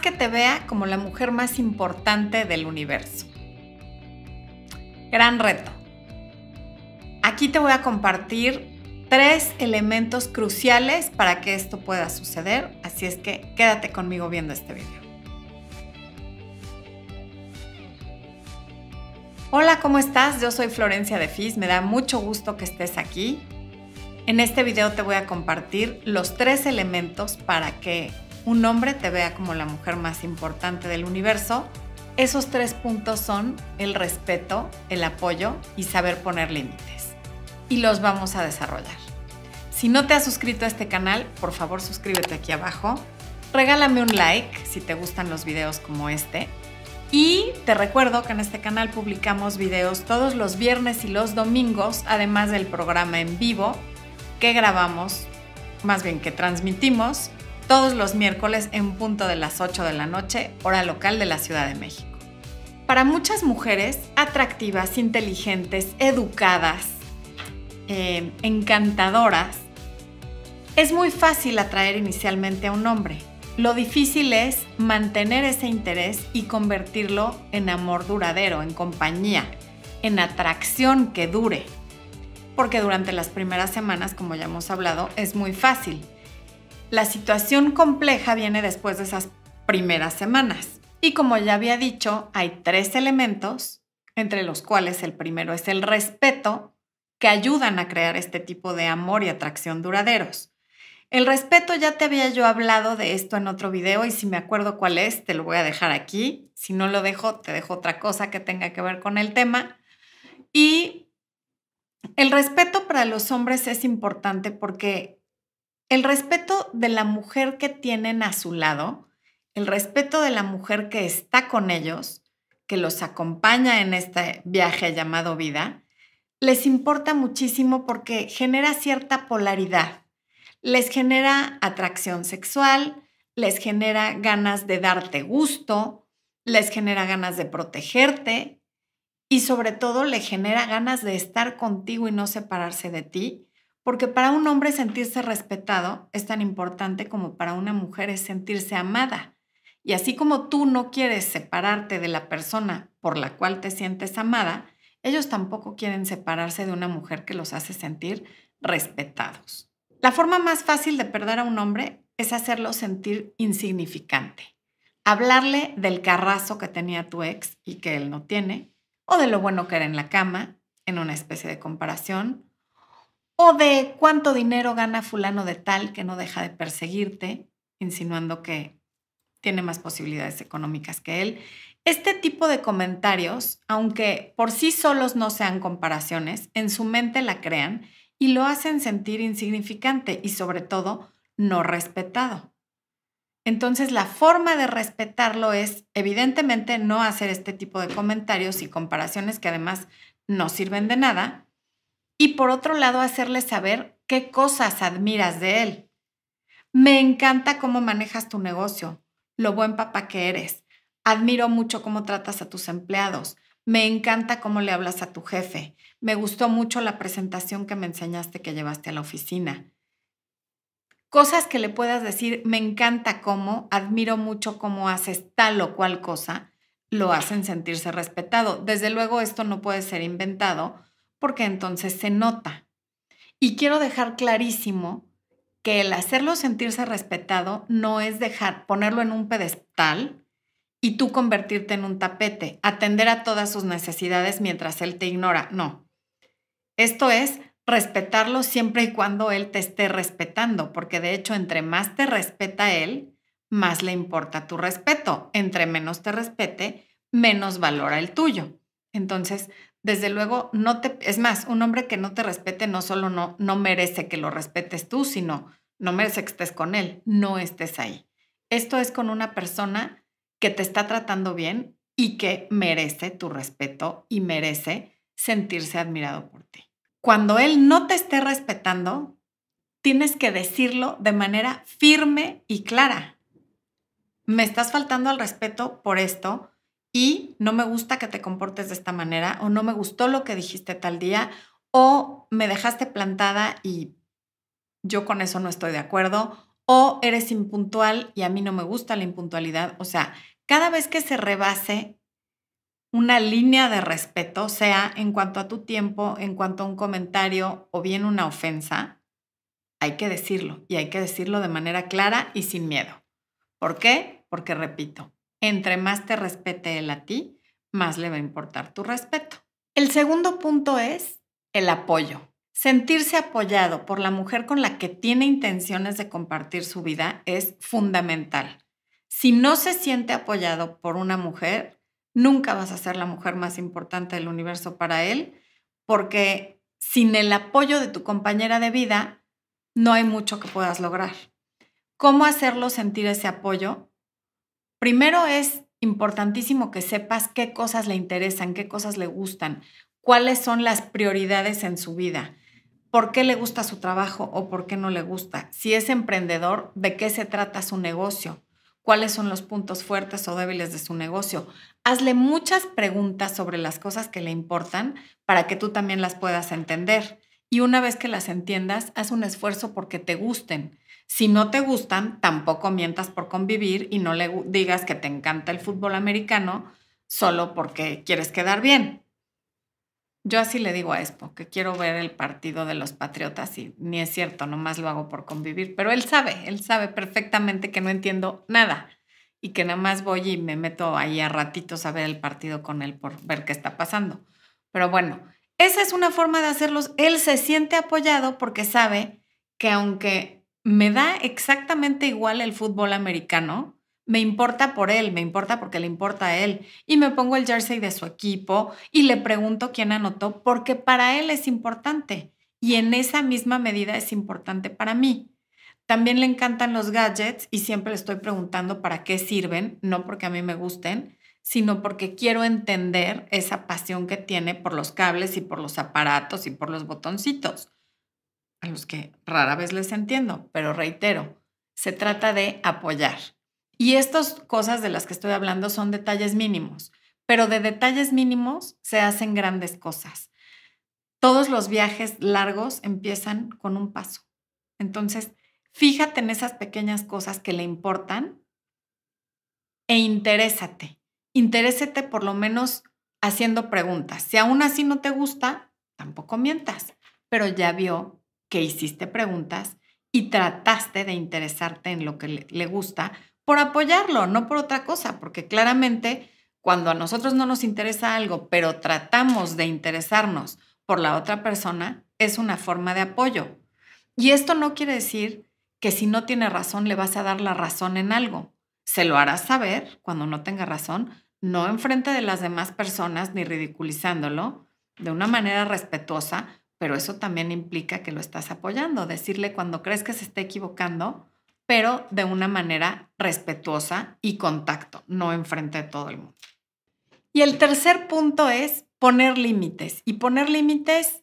que te vea como la mujer más importante del universo. Gran reto. Aquí te voy a compartir tres elementos cruciales para que esto pueda suceder, así es que quédate conmigo viendo este video. Hola, ¿cómo estás? Yo soy Florencia de Fis, me da mucho gusto que estés aquí. En este video te voy a compartir los tres elementos para que un hombre te vea como la mujer más importante del universo. Esos tres puntos son el respeto, el apoyo y saber poner límites. Y los vamos a desarrollar. Si no te has suscrito a este canal, por favor suscríbete aquí abajo. Regálame un like si te gustan los videos como este. Y te recuerdo que en este canal publicamos videos todos los viernes y los domingos, además del programa en vivo que grabamos, más bien que transmitimos todos los miércoles en punto de las 8 de la noche, hora local de la Ciudad de México. Para muchas mujeres atractivas, inteligentes, educadas, eh, encantadoras, es muy fácil atraer inicialmente a un hombre. Lo difícil es mantener ese interés y convertirlo en amor duradero, en compañía, en atracción que dure. Porque durante las primeras semanas, como ya hemos hablado, es muy fácil la situación compleja viene después de esas primeras semanas. Y como ya había dicho, hay tres elementos, entre los cuales el primero es el respeto, que ayudan a crear este tipo de amor y atracción duraderos. El respeto ya te había yo hablado de esto en otro video y si me acuerdo cuál es, te lo voy a dejar aquí. Si no lo dejo, te dejo otra cosa que tenga que ver con el tema. Y el respeto para los hombres es importante porque el respeto de la mujer que tienen a su lado, el respeto de la mujer que está con ellos, que los acompaña en este viaje llamado vida, les importa muchísimo porque genera cierta polaridad. Les genera atracción sexual, les genera ganas de darte gusto, les genera ganas de protegerte y sobre todo le genera ganas de estar contigo y no separarse de ti porque para un hombre sentirse respetado es tan importante como para una mujer es sentirse amada. Y así como tú no quieres separarte de la persona por la cual te sientes amada, ellos tampoco quieren separarse de una mujer que los hace sentir respetados. La forma más fácil de perder a un hombre es hacerlo sentir insignificante. Hablarle del carrazo que tenía tu ex y que él no tiene, o de lo bueno que era en la cama, en una especie de comparación, o de cuánto dinero gana fulano de tal que no deja de perseguirte, insinuando que tiene más posibilidades económicas que él. Este tipo de comentarios, aunque por sí solos no sean comparaciones, en su mente la crean y lo hacen sentir insignificante y sobre todo no respetado. Entonces la forma de respetarlo es evidentemente no hacer este tipo de comentarios y comparaciones que además no sirven de nada y por otro lado hacerle saber qué cosas admiras de él. Me encanta cómo manejas tu negocio, lo buen papá que eres. Admiro mucho cómo tratas a tus empleados. Me encanta cómo le hablas a tu jefe. Me gustó mucho la presentación que me enseñaste que llevaste a la oficina. Cosas que le puedas decir, me encanta cómo, admiro mucho cómo haces tal o cual cosa, lo hacen sentirse respetado. Desde luego esto no puede ser inventado porque entonces se nota. Y quiero dejar clarísimo que el hacerlo sentirse respetado no es dejar ponerlo en un pedestal y tú convertirte en un tapete, atender a todas sus necesidades mientras él te ignora. No. Esto es respetarlo siempre y cuando él te esté respetando, porque de hecho entre más te respeta él, más le importa tu respeto. Entre menos te respete, menos valora el tuyo. Entonces, desde luego no te... Es más, un hombre que no te respete no solo no, no merece que lo respetes tú, sino no merece que estés con él, no estés ahí. Esto es con una persona que te está tratando bien y que merece tu respeto y merece sentirse admirado por ti. Cuando él no te esté respetando, tienes que decirlo de manera firme y clara. Me estás faltando al respeto por esto y no me gusta que te comportes de esta manera o no me gustó lo que dijiste tal día o me dejaste plantada y yo con eso no estoy de acuerdo o eres impuntual y a mí no me gusta la impuntualidad. O sea, cada vez que se rebase una línea de respeto, sea en cuanto a tu tiempo, en cuanto a un comentario o bien una ofensa, hay que decirlo y hay que decirlo de manera clara y sin miedo. ¿Por qué? Porque repito, entre más te respete él a ti, más le va a importar tu respeto. El segundo punto es el apoyo. Sentirse apoyado por la mujer con la que tiene intenciones de compartir su vida es fundamental. Si no se siente apoyado por una mujer, nunca vas a ser la mujer más importante del universo para él, porque sin el apoyo de tu compañera de vida, no hay mucho que puedas lograr. ¿Cómo hacerlo sentir ese apoyo? Primero es importantísimo que sepas qué cosas le interesan, qué cosas le gustan, cuáles son las prioridades en su vida, por qué le gusta su trabajo o por qué no le gusta. Si es emprendedor, de qué se trata su negocio, cuáles son los puntos fuertes o débiles de su negocio. Hazle muchas preguntas sobre las cosas que le importan para que tú también las puedas entender. Y una vez que las entiendas, haz un esfuerzo porque te gusten si no te gustan, tampoco mientas por convivir y no le digas que te encanta el fútbol americano solo porque quieres quedar bien. Yo así le digo a Espo, que quiero ver el partido de los Patriotas y ni es cierto, nomás lo hago por convivir, pero él sabe, él sabe perfectamente que no entiendo nada y que nomás voy y me meto ahí a ratitos a ver el partido con él por ver qué está pasando. Pero bueno, esa es una forma de hacerlos. Él se siente apoyado porque sabe que aunque me da exactamente igual el fútbol americano. Me importa por él, me importa porque le importa a él. Y me pongo el jersey de su equipo y le pregunto quién anotó porque para él es importante. Y en esa misma medida es importante para mí. También le encantan los gadgets y siempre le estoy preguntando para qué sirven, no porque a mí me gusten, sino porque quiero entender esa pasión que tiene por los cables y por los aparatos y por los botoncitos a los que rara vez les entiendo, pero reitero, se trata de apoyar. Y estas cosas de las que estoy hablando son detalles mínimos, pero de detalles mínimos se hacen grandes cosas. Todos los viajes largos empiezan con un paso. Entonces, fíjate en esas pequeñas cosas que le importan e interésate. Interésate por lo menos haciendo preguntas. Si aún así no te gusta, tampoco mientas, pero ya vio que hiciste preguntas y trataste de interesarte en lo que le, gusta por apoyarlo, no por otra cosa, porque claramente cuando a nosotros no nos interesa algo, pero tratamos de interesarnos por la otra persona, es una forma de apoyo. Y esto no quiere decir que si no tiene razón le vas a dar la razón en algo. Se lo harás saber cuando no tenga razón, no enfrente de las demás personas ni ridiculizándolo, de una manera respetuosa, pero eso también implica que lo estás apoyando, decirle cuando crees que se está equivocando, pero de una manera respetuosa y contacto, no enfrente de todo el mundo. Y el tercer punto es poner límites. Y poner límites,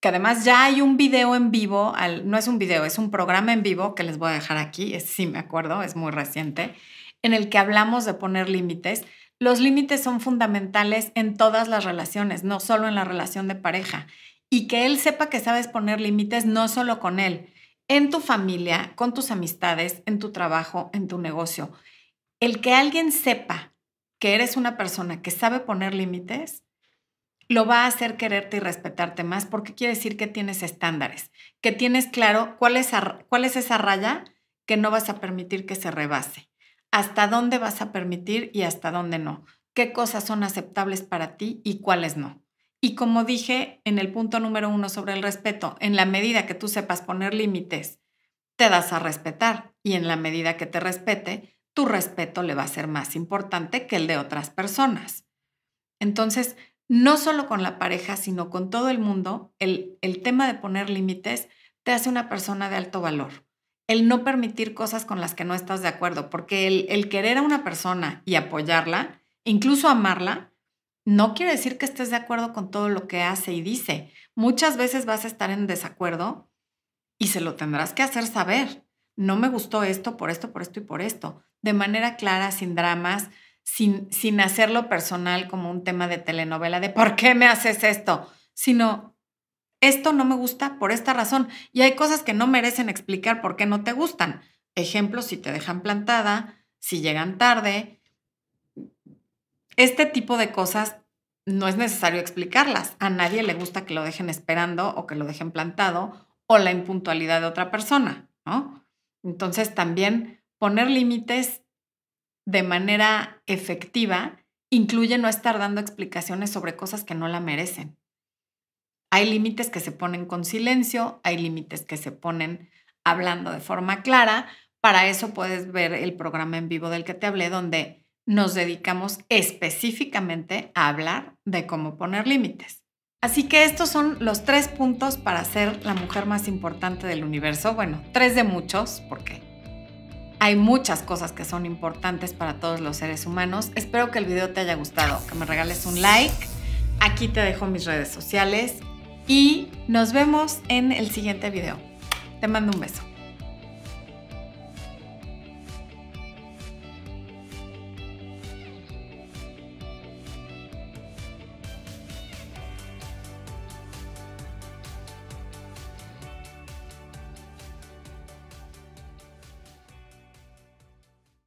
que además ya hay un video en vivo, no es un video, es un programa en vivo que les voy a dejar aquí, es, sí me acuerdo, es muy reciente, en el que hablamos de poner límites. Los límites son fundamentales en todas las relaciones, no solo en la relación de pareja y que él sepa que sabes poner límites no solo con él, en tu familia, con tus amistades, en tu trabajo, en tu negocio. El que alguien sepa que eres una persona que sabe poner límites, lo va a hacer quererte y respetarte más porque quiere decir que tienes estándares, que tienes claro cuál es, cuál es esa raya que no vas a permitir que se rebase, hasta dónde vas a permitir y hasta dónde no, qué cosas son aceptables para ti y cuáles no. Y como dije en el punto número uno sobre el respeto, en la medida que tú sepas poner límites, te das a respetar y en la medida que te respete, tu respeto le va a ser más importante que el de otras personas. Entonces, no solo con la pareja, sino con todo el mundo, el, el tema de poner límites te hace una persona de alto valor. El no permitir cosas con las que no estás de acuerdo, porque el, el querer a una persona y apoyarla, incluso amarla, no quiere decir que estés de acuerdo con todo lo que hace y dice. Muchas veces vas a estar en desacuerdo y se lo tendrás que hacer saber. No me gustó esto, por esto, por esto y por esto. De manera clara, sin dramas, sin, sin hacerlo personal como un tema de telenovela de ¿por qué me haces esto? Sino, esto no me gusta por esta razón. Y hay cosas que no merecen explicar por qué no te gustan. Ejemplo, si te dejan plantada, si llegan tarde, este tipo de cosas no es necesario explicarlas. A nadie le gusta que lo dejen esperando o que lo dejen plantado o la impuntualidad de otra persona, ¿no? Entonces también poner límites de manera efectiva incluye no estar dando explicaciones sobre cosas que no la merecen. Hay límites que se ponen con silencio, hay límites que se ponen hablando de forma clara. Para eso puedes ver el programa en vivo del que te hablé, donde nos dedicamos específicamente a hablar de cómo poner límites. Así que estos son los tres puntos para ser la mujer más importante del universo. Bueno, tres de muchos, porque hay muchas cosas que son importantes para todos los seres humanos. Espero que el video te haya gustado, que me regales un like. Aquí te dejo mis redes sociales y nos vemos en el siguiente video. Te mando un beso.